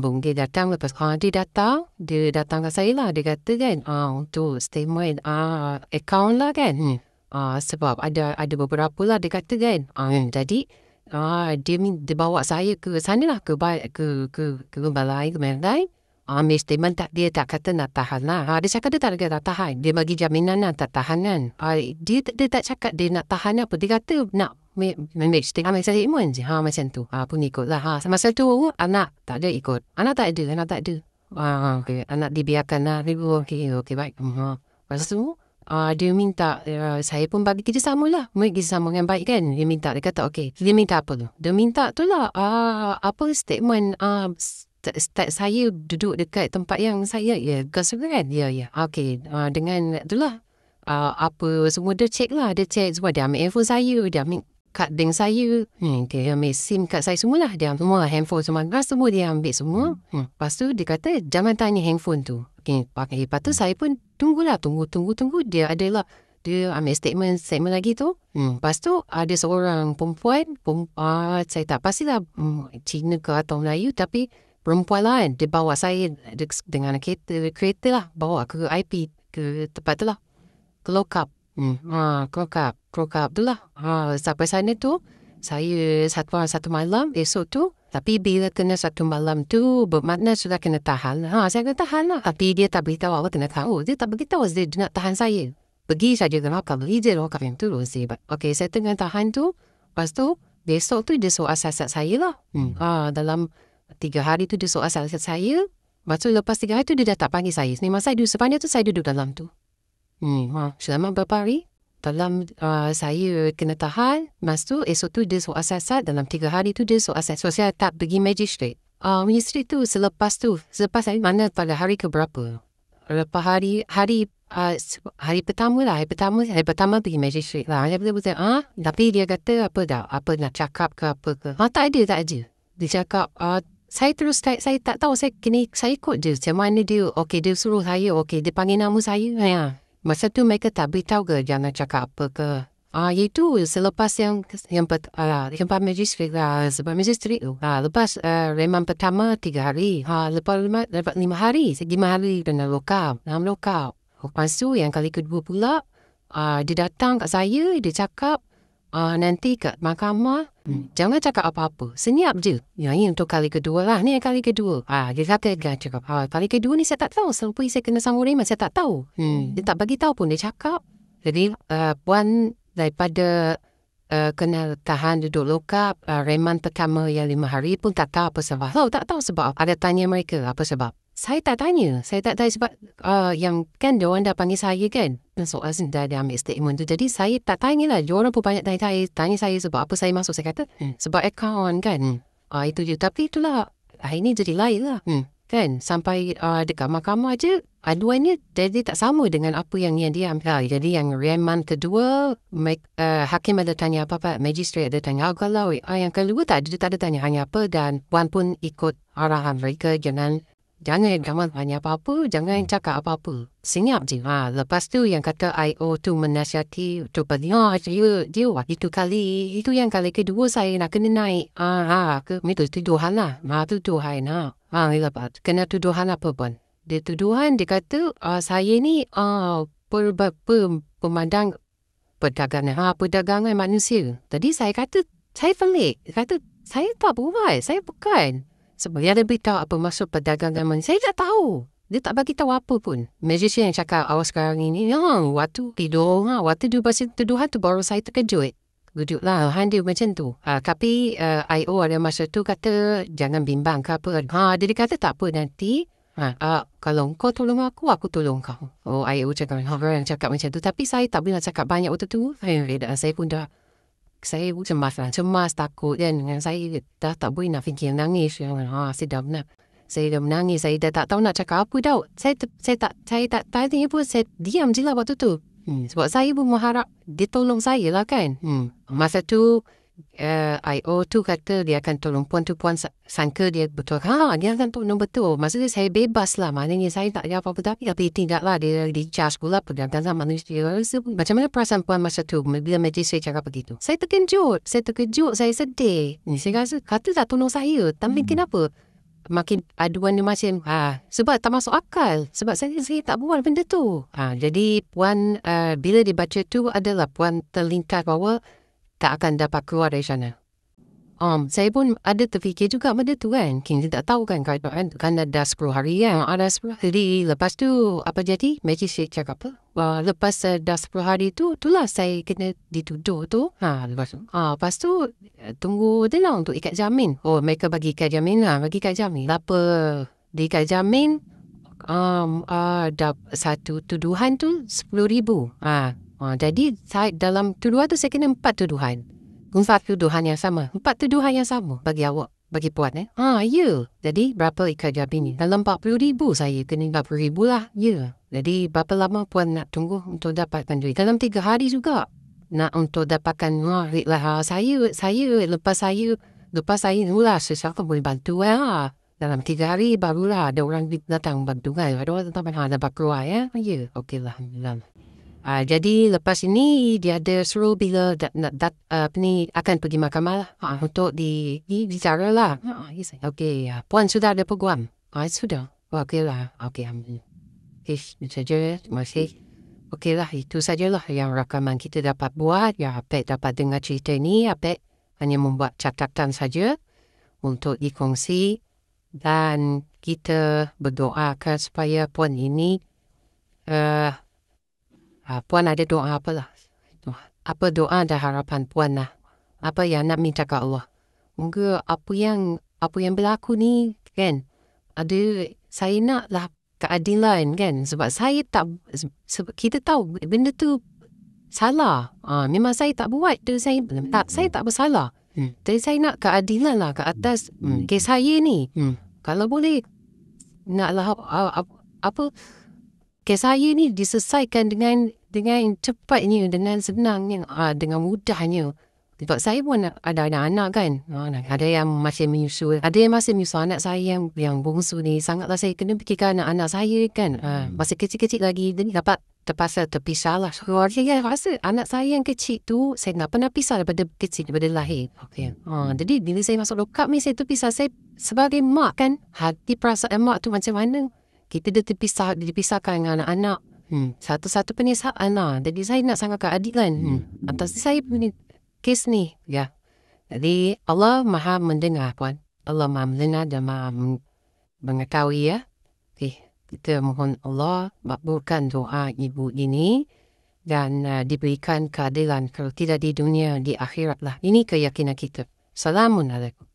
Bung dia datang lepas kalau dia datang, dia datang ke saya lah. Dia kata kan, ah tu statement ah account lah kan. Hmm. Ah sebab ada ada beberapa lah dia kata kan. Ah hmm. jadi ah dia, dia bawa saya ke sana lah ke ke ke ke, ke balai ke balai. Ah mesti statement tak dia tak kata nak tahan lah. Ah, dia cakap dia tak nak tahan. Dia bagi jaminan lah tak tahan kan. Ah, dia, dia, dia tak cakap dia nak tahan apa. Dia kata nak ไม่ไม่ไม่ติดอะไม่ใช่ไม่เหมือนสิฮะไม่เช่นตัวอ่าพุ่งอีกแล้วฮะมาเช่นตัวอ่ะนะแต่เดี๋ยวอีกคนอันนั้นแต่ดื้ออันนั้นแต่ดื้ออ่าโอเคอันนั้นดีเบียกันนะรีบโอเคโอเคไปอืมฮะว่าสู้อ่าดื้อมินต้าเอ่อสายพุ่งไปกิจสัมมุลละไม่กิจสัมมุลกันไปกันดื้อมินต้าเด็กก็ต่อโอเคดื้อมินต้าปุ๊บดื้อมินต้าตัวละอ่าอัปเปิลสเตมันอ่า saya duduk dekat tempat yang saya ya kesukaan ya ya okey uh, dengan itulah uh, apa semua dia check lah dia check semua dia ambil info saya dia ambil kad bank saya, hmm, dia ambil SIM kad saya semualah. Dia semua handphone semua. Gas semua dia ambil semua. Hmm. Hmm. Lepas tu dia kata, jangan tanya handphone tu. Okay, pakai. Lepas tu saya pun tunggulah. Tunggu, tunggu, tunggu. Dia ada lah dia ambil statement statement lagi tu. Hmm. Lepas tu ada seorang perempuan, perempuan saya tak pasti lah, hmm, Cina ke atau Melayu tapi perempuan lain kan, dia bawa saya dengan kereta, kereta lah bawa ke IP ke tempat tu lah ke lock up. Hmm. Ha, krokap, krokap tu lah. Ha, sampai sana tu, saya satu hari satu malam esok tu. Tapi bila kena satu malam tu, bermakna sudah kena tahan. Ha, saya kena tahan lah. Tapi dia tak beritahu awak kena tahan. Oh, dia tak beritahu dia, dia nak tahan saya. Pergi saja dengan awak, kalau dia dah kawin turun. Okey, saya tengah tahan tu. Lepas tu, besok tu dia soal sasat saya lah. Hmm. Ha, dalam tiga hari tu dia soal sasat saya. Lepas tu, lepas tiga hari tu dia dah tak panggil saya. Memang saya duduk sepanjang tu, saya duduk dalam tu. Mm-hmm. Selama berapa hari? Dalam uh, saya kena tahan, masa tu esok tu dia suruh asasat, dalam tiga hari tu dia suruh asasat. So saya tak pergi magistrate. Uh, magistrate tu selepas tu, selepas hari mana pada hari keberapa? Lepas hari, hari uh, hari pertama lah, hari pertama, hari pertama pergi magistrate lah. Dia berkata, ha? Ah? Tapi dia kata apa dah, apa nak cakap ke apa ke. Ha, ah, tak ada, tak ada. Dia cakap, uh, saya terus, saya, saya tak tahu, saya kena, saya ikut je. Macam mana dia, okay, dia suruh saya, okay, dia panggil nama saya. Ha, ya, masa tu mereka tak beritahu ke jangan cakap apa ke. Ah, uh, itu selepas yang yang pet, uh, ah, yang pak magistri, uh, ah, sebab magistri tu. Uh, lepas uh, reman pertama tiga hari. Ha, uh, lepas lima, lepas lima hari, lima hari dengan lokal, dalam lokal. Lepas tu yang kali kedua pula, uh, dia datang kat saya, dia cakap, Uh, nanti kat mahkamah, hmm. jangan cakap apa-apa. Senyap je. Ya, ini untuk kali kedua lah. Ini kali kedua. Ah, dia kata, dia cakap, ah, kali kedua ni saya tak tahu. Selepas saya kena sambung rehmat, saya tak tahu. Hmm. hmm. Dia tak bagi tahu pun dia cakap. Jadi, uh, puan daripada uh, ah, kena tahan duduk luka, uh, rehmat pertama yang lima hari pun tak tahu apa sebab. Oh, tak tahu sebab. Ada tanya mereka apa sebab saya tak tanya. Saya tak tanya sebab uh, yang kan dia orang dah panggil saya kan. Soal dah, dia ambil statement tu. Jadi saya tak tanya lah. Dia orang pun banyak tanya, tanya, tanya saya sebab apa saya masuk. Saya kata hmm. sebab account kan. Hmm. Uh, itu je. Tapi itulah. Hari ah, ni jadi lain lah. Hmm. Kan? Sampai uh, dekat mahkamah je. Aduannya jadi tak sama dengan apa yang, yang dia ambil. Uh, jadi yang reman kedua. Make, uh, hakim ada tanya apa-apa. Magistrate ada tanya. Oh, kalau uh, yang kedua tak ada. Dia tak ada tanya. Hanya apa. Dan Wan pun ikut arahan mereka. Jangan Jangan gamat banyak apa-apa, jangan hmm. cakap apa-apa. Senyap je. Ha. Lepas tu yang kata I.O. tu menasihati, tu berdengar dia, dia wah, itu kali, itu yang kali kedua saya nak kena naik. Ah, ha, ha, ke, itu tuduhan lah. Ha, tu tuduhan lah. Ha. ha, lepas, kena tuduhan apa lah, pun. Dia tuduhan, dia kata, uh, saya ni uh, per, per, per, pemandang perdagangan, ha, perdagangan manusia. Tadi saya kata, saya pelik. Dia kata, saya tak buat, saya bukan. Sebab dia lebih tahu apa masuk pedagang money. Saya tak tahu. Dia tak bagi tahu apa pun. Magician yang cakap awal sekarang ini, ya, ha, waktu tidur orang, ha, waktu dia bersih tidur hantu, baru saya terkejut. Duduklah, handi macam tu. Ha, tapi uh, eh, I.O. ada masa tu kata, jangan bimbang ke apa. Ha, dia, dia kata tak apa nanti. Ha, uh, kalau kau tolong aku, aku tolong kau. Oh, I.O. cakap, orang yang cakap macam tu. Tapi saya tak boleh cakap banyak waktu tu. saya eh, pun dah กใช้วุฒิมาสนาชมาสตากูเนี่ยใช้ตาตบุยนาฟิงเกียนังงีเชียงฮะสิดำนะใช้ดำนังงีใช้แต่ตาต้องน่าจะก้าวพุ่ยดาวใช้ใช้ตาใช้ตาตายที่พูดใช้ดีอมจิลาบัตุตุอืมบอกใช้บุมหาระดิตลงใช้ละกันอืมมาเสตู uh, I owe kata dia akan tolong puan tu puan sangka dia betul ha dia akan tolong betul maksudnya saya bebas lah maknanya saya tak ada apa-apa tapi tapi tidak lah dia di charge pula pergantan lah manusia macam mana perasaan puan masa tu bila majlis saya cakap begitu saya terkejut saya terkejut saya sedih ni saya rasa kata tak tolong saya tapi hmm. kenapa makin aduan ni macam ha, sebab tak masuk akal sebab saya, saya tak buat benda tu ha, jadi puan uh, bila dibaca tu adalah puan terlintas bahawa tak akan dapat keluar dari sana. Um, saya pun ada terfikir juga benda tu kan. Kini tak tahu kan kan. Kan ah, dah 10 hari yang Ada 10 hari. Lepas tu apa jadi? Magistrate cakap apa? Well, ah, lepas uh, dah 10 hari tu, itulah saya kena dituduh tu. Ha, lepas tu. Ha, lepas tu eh, tunggu dia lah untuk ikat jamin. Oh, mereka bagi ikat jamin lah. Bagi ikat jamin. Lapa di ikat jamin, um, uh, satu tuduhan tu 10 ribu. Ha, Ha, jadi dalam tuduhan tu saya kena empat tuduhan. Empat tuduhan yang sama. Empat tuduhan yang sama bagi awak. Bagi puan eh. Ha, ya. Yeah. Jadi berapa ikat jawab ini? Dalam RM40,000 saya kena RM40,000 lah. Ya. Yeah. Jadi berapa lama puan nak tunggu untuk dapat duit? Dalam tiga hari juga. Nak untuk dapatkan duit lah. Ha, saya, saya lepas saya, lepas saya ni lah. Sesuatu boleh bantu lah. Ha. Dalam tiga hari barulah ada orang datang bantu kan. Ada orang datang bantu ha, kan. Ada orang keluar eh? ha, ya. Ya. Yeah. Okey lah. Alhamdulillah. Uh, jadi lepas ini dia ada suruh bila dat, dat, dat uh, ni akan pergi mahkamah lah ha, untuk di, di bicara lah. Oh, yes. Okay, uh, puan sudah ada peguam? Oh, sudah. Oh, okay lah. Okey. um, Ish, itu saja. Terima kasih. Okay lah, itu sajalah yang rakaman kita dapat buat. Ya, Apek dapat dengar cerita ini. Apek hanya membuat catatan saja untuk dikongsi. Dan kita berdoakan supaya puan ini uh, Ah, puan ada doa apa lah. Apa doa dan harapan puan lah. Apa yang nak minta ke Allah. Moga apa yang apa yang berlaku ni kan. Ada saya nak lah keadilan kan. Sebab saya tak, sebab kita tahu benda tu salah. Ha, memang saya tak buat tu saya tak saya tak bersalah. Hmm. Jadi saya nak keadilan lah ke atas hmm. kes saya ni. Hmm. Kalau boleh, nak lah ah, apa, apa kes saya ni diselesaikan dengan dengan cepatnya, dengan senangnya, ha, dengan mudahnya. Sebab saya pun ada anak-anak kan. Ha, ada yang masih menyusu. Ada yang masih menyusu anak saya yang, yang bongsu ni. Sangatlah saya kena fikirkan anak-anak saya kan. Ha, ah, hmm. masih kecil-kecil lagi. Jadi dapat terpaksa terpisah lah. So, saya rasa anak saya yang kecil tu, saya tak pernah pisah daripada kecil, daripada lahir. Okay. Ha, jadi bila saya masuk lokap ni, saya terpisah. Saya sebagai mak kan, hati perasaan mak tu macam mana? kita dah terpisah dah dipisahkan dengan anak-anak hmm. satu-satu penyesalan anak, lah. jadi saya nak sangka adik kan hmm. atas saya punya kes ni ya jadi Allah maha mendengar puan Allah maha mendengar dan maha mengetahui ya okay. kita mohon Allah makbulkan doa ibu ini dan uh, diberikan keadilan kalau tidak di dunia di akhirat lah ini keyakinan kita Assalamualaikum.